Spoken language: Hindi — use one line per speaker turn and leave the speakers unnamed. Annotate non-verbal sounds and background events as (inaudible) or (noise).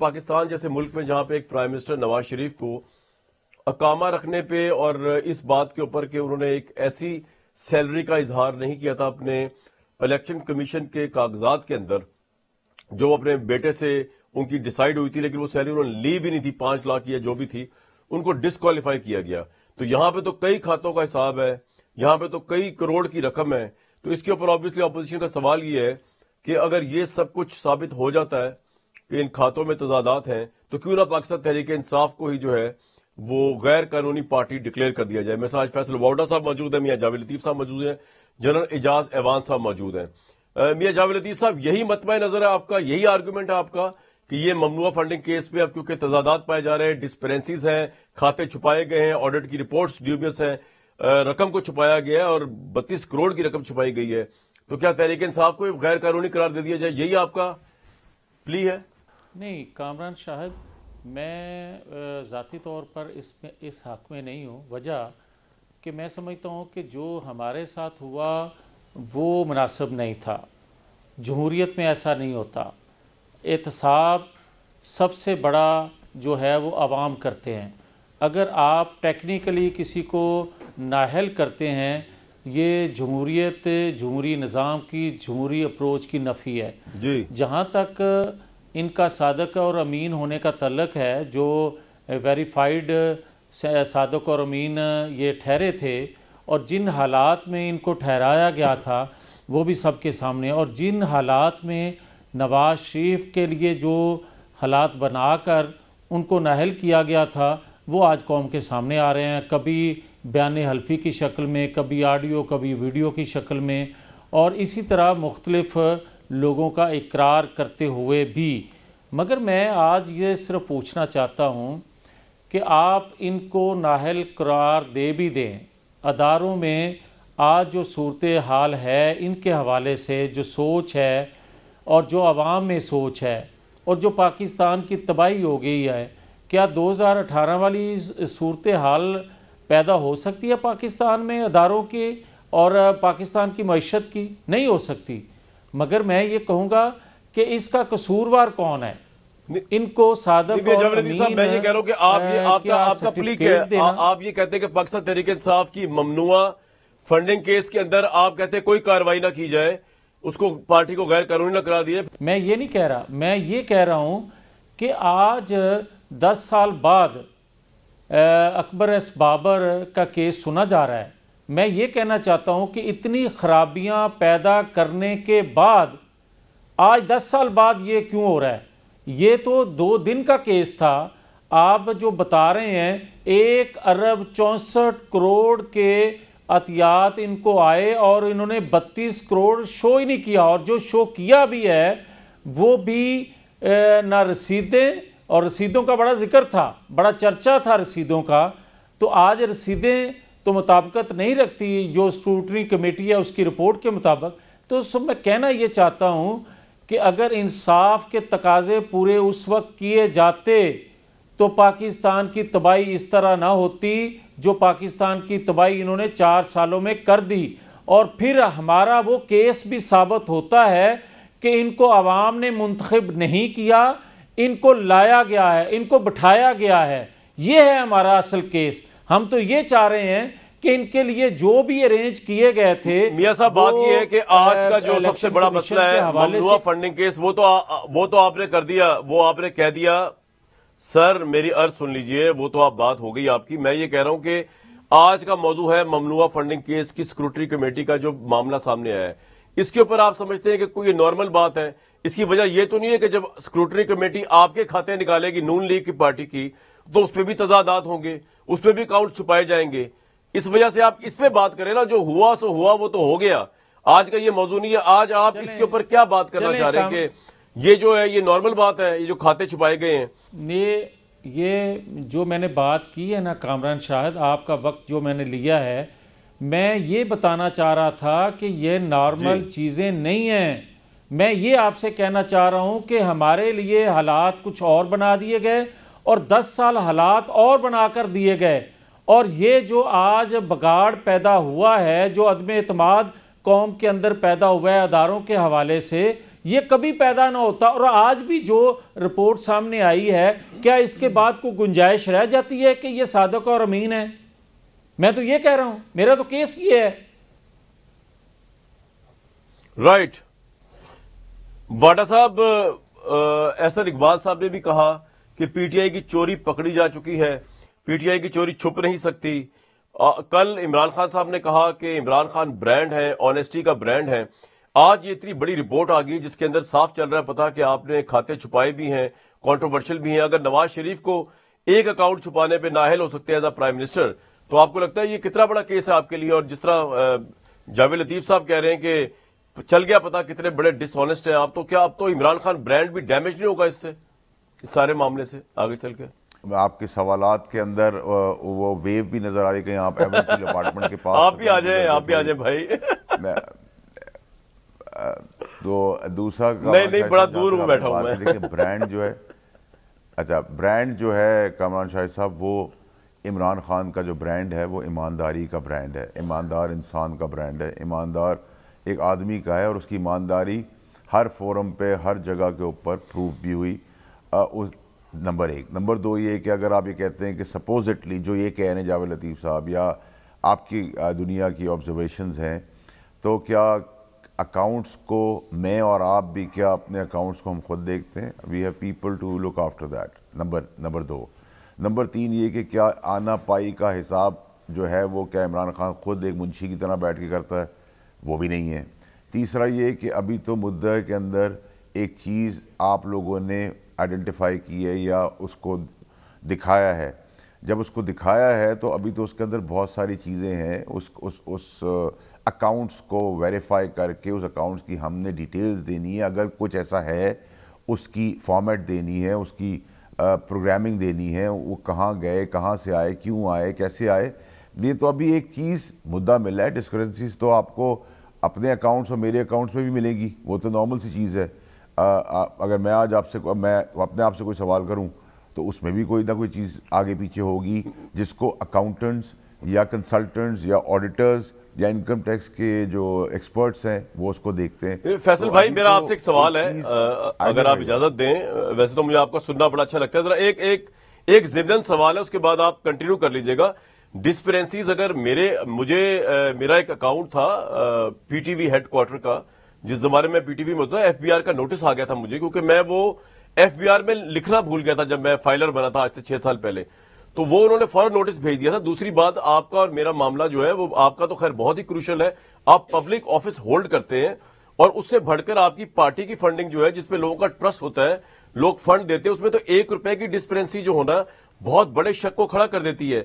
पाकिस्तान जैसे मुल्क में जहां पे एक प्राइम मिनिस्टर नवाज शरीफ को अकामा रखने पे और इस बात के ऊपर कि उन्होंने एक ऐसी सैलरी का इजहार नहीं किया था अपने इलेक्शन कमीशन के कागजात के अंदर जो अपने बेटे से उनकी डिसाइड हुई थी लेकिन वो सैलरी उन्होंने ली भी नहीं थी पांच लाख या जो भी थी उनको डिसक्वालीफाई किया गया तो यहां पे तो कई खातों का हिसाब है यहां पे तो कई करोड़ की रकम है तो इसके ऊपर ऑब्वियसली ऑपोजिशन का सवाल ये है कि अगर ये सब कुछ साबित हो जाता है कि इन खातों में तजादात हैं तो क्यों ना पाकिस्तान तहरीक इंसाफ को ही जो है वो गैर कानूनी पार्टी डिक्लेयर कर दिया जाए मिसाज फैसल वाउडा साहब मौजूद है मियाँ जावेद लतीफ़ साहब मौजूद है जनरल एजाज एवान साहब मौजूद है मियाँ जावेद लतीफ़ साहब यही मतबा नज़र है आपका यही आर्ग्यूमेंट है आपका कि ये ममनुआ फंडिंग केस पे अब क्योंकि तजादात पाए जा रहे हैं डिस्पेरेंसीज हैं खाते छुपाए गए हैं ऑडिट की रिपोर्ट ड्यूबियस है रकम को छुपाया गया है और बत्तीस करोड़ की रकम छुपाई गई है तो क्या तहरीक इंसाफ को गैर कानूनी करार दे दिया जाए यही आपका प्ली है नहीं
कामरान साहब मैं ज़ाती तौर पर इसमें इस हक़ में नहीं हूँ वजह कि मैं समझता हूँ कि जो हमारे साथ हुआ वो मुनासब नहीं था जमहूरीत में ऐसा नहीं होता एहतसाब सबसे बड़ा जो है वो आवाम करते हैं अगर आप टेक्निकली किसी को नाहल करते हैं ये जमहूरीत जमहूरी निज़ाम की जमहूरी अप्रोच की नफ़ी है जी जहाँ तक इनका सादक और अमीन होने का तलक है जो वेरीफाइड सादक और अमीन ये ठहरे थे और जिन हालात में इनको ठहराया गया था वो भी सबके सामने और जिन हालात में नवाज शरीफ के लिए जो हालात बनाकर उनको नाहल किया गया था वो आज कौम के सामने आ रहे हैं कभी बयान हल्फी की शक्ल में कभी आडियो कभी वीडियो की शक्ल में और इसी तरह मुख्तलफ़ लोगों का इकरार करते हुए भी मगर मैं आज ये सिर्फ पूछना चाहता हूँ कि आप इनको नाहल करार दे भी दें अदारों में आज जो सूरत हाल है इनके हवाले से जो सोच है और जो आवाम में सोच है और जो पाकिस्तान की तबाही हो गई है क्या 2018 वाली सूरत हाल पैदा हो सकती है पाकिस्तान में अदारों की और पाकिस्तान की मीशत की नहीं हो सकती मगर मैं ये कहूंगा कि इसका कसूरवार कौन है इनको सादक
आप ये कहते हैं पाकिस्तान तहरीक इंसाफ की ममनुआ फंडिंग केस के अंदर आप कहते हैं कोई कार्रवाई ना की जाए उसको पार्टी को गैर कानूनी ना करा दिए
मैं ये नहीं कह रहा मैं ये कह रहा हूं कि आज दस साल बाद अकबर एस बाबर का केस सुना जा रहा है मैं ये कहना चाहता हूँ कि इतनी खराबियाँ पैदा करने के बाद आज दस साल बाद ये क्यों हो रहा है ये तो दो दिन का केस था आप जो बता रहे हैं एक अरब चौंसठ करोड़ के अतियात इनको आए और इन्होंने बत्तीस करोड़ शो ही नहीं किया और जो शो किया भी है वो भी ना रसीदें और रसीदों का बड़ा जिक्र था बड़ा चर्चा था रसीदों का तो आज रसीदें तो मुताबकत नहीं रखती जो स्क्रूटनी कमेटी है उसकी रिपोर्ट के मुताबिक तो सब मैं कहना ये चाहता हूँ कि अगर इंसाफ के तकाजे पूरे उस वक्त किए जाते तो पाकिस्तान की तबाही इस तरह ना होती जो पाकिस्तान की तबाही इन्होंने चार सालों में कर दी और फिर हमारा वो केस भी साबित होता है कि इनको आवाम ने मंतखब नहीं किया इनको लाया गया है इनको बिठाया गया है ये है हमारा असल केस हम तो ये चाह रहे हैं कि इनके लिए जो भी अरेंज किए गए थे मियाँ साहब बात ये है कि आज का जो सबसे बड़ा मसला है ममनुआ
फंडिंग केस वो तो वो तो आपने कर दिया वो आपने कह दिया सर मेरी अर्ज सुन लीजिए वो तो आप बात हो गई आपकी मैं ये कह रहा हूं कि आज का मौजू है ममनुआ फंडिंग केस की स्क्रूटरी कमेटी का जो मामला सामने आया है इसके ऊपर आप समझते हैं कि कोई नॉर्मल बात है इसकी वजह यह तो नहीं है कि जब स्क्रूटरी कमेटी आपके खाते निकालेगी नून लीग की पार्टी की तो उस पर भी तजादात होंगे उस पर भी काउंट छुपाए जाएंगे इस वजह से आप इस पर बात करें ना जो हुआ सो हुआ वो तो हो गया आज का ये मौजू नहीं है आज आप इसके ऊपर क्या बात करना चाह रहे हैं कि ये जो है ये नॉर्मल बात है ये जो खाते छुपाए गए हैं
ये ये जो मैंने बात की है ना कामरान शाहिद आपका वक्त जो मैंने लिया है मैं ये बताना चाह रहा था कि ये नॉर्मल चीज़ें नहीं हैं मैं ये आपसे कहना चाह रहा हूँ कि हमारे लिए हालात कुछ और बना दिए गए और 10 साल हालात और बनाकर दिए गए और ये जो आज बगाड़ पैदा हुआ है जो अदम अतमाद कौम के अंदर पैदा हुआ है अदारों के हवाले से ये कभी पैदा ना होता और आज भी जो रिपोर्ट सामने आई है क्या इसके बाद को गुंजाइश रह जाती है कि ये सादक और अमीन है मैं तो ये कह रहा हूं
मेरा तो केस ये है राइट right. वाडा साहब ऐसा इकबाल साहब ने भी कहा कि पीटीआई की चोरी पकड़ी जा चुकी है पीटीआई की चोरी छुप नहीं सकती आ, कल इमरान खान साहब ने कहा कि इमरान खान ब्रांड है ऑनेस्टी का ब्रांड है आज ये इतनी बड़ी रिपोर्ट आ गई जिसके अंदर साफ चल रहा है पता कि आपने खाते छुपाए भी हैं कंट्रोवर्शियल भी हैं अगर नवाज शरीफ को एक अकाउंट छुपाने पे नाहल हो सकते हैं एज अ प्राइम मिनिस्टर तो आपको लगता है ये कितना बड़ा केस है आपके लिए और जिस तरह जावेद लतीफ साहब कह रहे हैं कि चल गया पता कितने बड़े डिसऑनेस्ट हैं आप तो क्या अब तो इमरान खान ब्रांड भी डैमेज नहीं होगा इससे इस सारे मामले से आगे चल के
आपके सवाल के अंदर वो वेव भी नजर आ रही कहीं आप डिपार्टमेंट के पास (laughs) आप भी आ जाए आप भी आ जाए भाई तो दूसरा नहीं नहीं बड़ा दूर हूं बैठा हूं मैं देखिए ब्रांड जो है अच्छा ब्रांड जो है कमरान शाह साहब वो इमरान खान का जो ब्रांड है वो ईमानदारी का ब्रांड है ईमानदार इंसान का ब्रांड है ईमानदार एक आदमी का है और उसकी ईमानदारी हर फोरम पे हर जगह के ऊपर प्रूफ भी हुई उस नंबर एक नंबर दो ये कि अगर आप ये कहते हैं कि सपोजिटली जो ये कह रहे हैं जावेद लतीफ़ साहब या आपकी दुनिया की ऑब्जर्वेशन हैं तो क्या अकाउंट्स को मैं और आप भी क्या अपने अकाउंट्स को हम खुद देखते हैं we have people to look after that number number दो नंबर तीन ये कि क्या आना पाई का हिसाब जो है वो क्या इमरान खान खुद एक मुंशी की तरह बैठ के करता है वो भी नहीं है तीसरा ये कि अभी तो मुद्दा के अंदर एक चीज़ आप लोगों ने आइडेंटिफाई की है या उसको दिखाया है जब उसको दिखाया है तो अभी तो उसके अंदर बहुत सारी चीज़ें हैं उस उस उस अकाउंट्स uh, को वेरीफाई करके उस अकाउंट्स की हमने डिटेल्स देनी है अगर कुछ ऐसा है उसकी फॉर्मेट देनी है उसकी प्रोग्रामिंग uh, देनी है वो कहाँ गए कहाँ से आए क्यों आए कैसे आए ये तो अभी एक चीज़ मुद्दा मिला है डिस्करेंसीज तो आपको अपने अकाउंट्स और मेरे अकाउंट्स में भी मिलेगी वो तो नॉर्मल सी चीज़ है अगर मैं आज आपसे मैं अपने आप से कोई सवाल करूं तो उसमें भी कोई ना कोई चीज़ आगे पीछे होगी जिसको अकाउंटेंट्स या कंसल्टेंट्स या ऑडिटर्स या इनकम टैक्स के जो एक्सपर्ट्स हैं वो उसको देखते हैं फैसल तो भाई मेरा तो, आपसे एक सवाल
है अगर आप इजाजत दें वैसे तो मुझे आपका सुनना बड़ा अच्छा लगता है जरा एक एक एक जिमदन सवाल है उसके बाद आप कंटिन्यू कर लीजिएगा डिस्परेंसीज अगर मेरे मुझे मेरा एक अकाउंट था पीटीवी हेडक्वार्टर का जिस जमाने में पीटीवी में होता था एफबीआर का नोटिस आ गया था मुझे क्योंकि मैं वो एफबीआर में लिखना भूल गया था जब मैं फाइलर बना था आज से छह साल पहले तो वो उन्होंने फौरन नोटिस भेज दिया था दूसरी बात आपका और मेरा मामला जो है वो आपका तो खैर बहुत ही क्रूशल है आप पब्लिक ऑफिस होल्ड करते हैं और उससे भड़कर आपकी पार्टी की फंडिंग जो है जिसपे लोगों का ट्रस्ट होता है लोग फंड देते हैं उसमें तो एक रुपए की डिस्परेंसी जो होना बहुत बड़े शक को खड़ा कर देती है